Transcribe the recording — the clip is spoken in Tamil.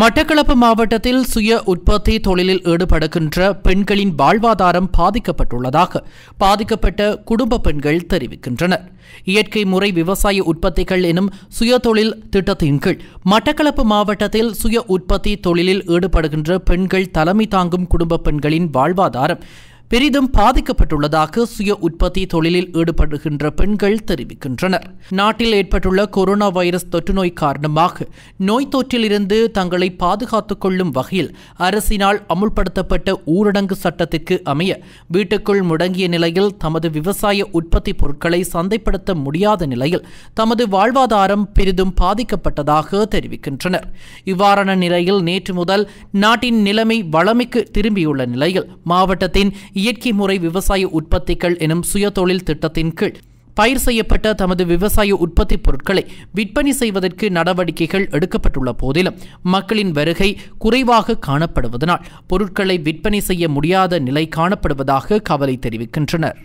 மட்டக்களப்பு மாவட்டத்தில் சுய உற்பத்தி தொழிலில் ஈடுபடுகின்ற பெண்களின் வாழ்வாதாரம் பாதிக்கப்பட்டுள்ளதாக பாதிக்கப்பட்ட குடும்ப பெண்கள் தெரிவிக்கின்றனர் இயற்கை முறை விவசாய உற்பத்திகள் எனும் சுய தொழில் திட்டத்தின் கீழ் மட்டக்களப்பு மாவட்டத்தில் சுய உற்பத்தி தொழிலில் ஈடுபடுகின்ற பெண்கள் தலைமை தாங்கும் குடும்ப பெண்களின் வாழ்வாதாரம் பெரிதும் பாதிக்கப்பட்டுள்ளதாக சுய உற்பத்தி தொழிலில் ஈடுபடுகின்ற பெண்கள் தெரிவிக்கின்றனர் நாட்டில் ஏற்பட்டுள்ள கொரோனா வைரஸ் தொற்றுநோய் காரணமாக நோய் தொற்றிலிருந்து தங்களை பாதுகாத்துக் கொள்ளும் வகையில் அரசினால் அமுல்படுத்தப்பட்ட ஊரடங்கு சட்டத்திற்கு அமைய வீட்டுக்குள் முடங்கிய நிலையில் தமது விவசாய உற்பத்தி பொருட்களை சந்தைப்படுத்த முடியாத நிலையில் தமது வாழ்வாதாரம் பெரிதும் பாதிக்கப்பட்டதாக தெரிவிக்கின்றனர் இவ்வாறான நிலையில் நேற்று முதல் நாட்டின் நிலைமை வளமைக்கு திரும்பியுள்ள நிலையில் மாவட்டத்தின் இயற்கை முறை விவசாய உற்பத்திகள் எனும் சுயதொழில் திட்டத்தின் கீழ் பயிர் செய்யப்பட்ட தமது விவசாய உற்பத்தி பொருட்களை விற்பனை செய்வதற்கு நடவடிக்கைகள் எடுக்கப்பட்டுள்ள போதிலும் மக்களின் வருகை குறைவாக காணப்படுவதனால் பொருட்களை விற்பனை செய்ய முடியாத நிலை காணப்படுவதாக கவலை தெரிவிக்கின்றனர்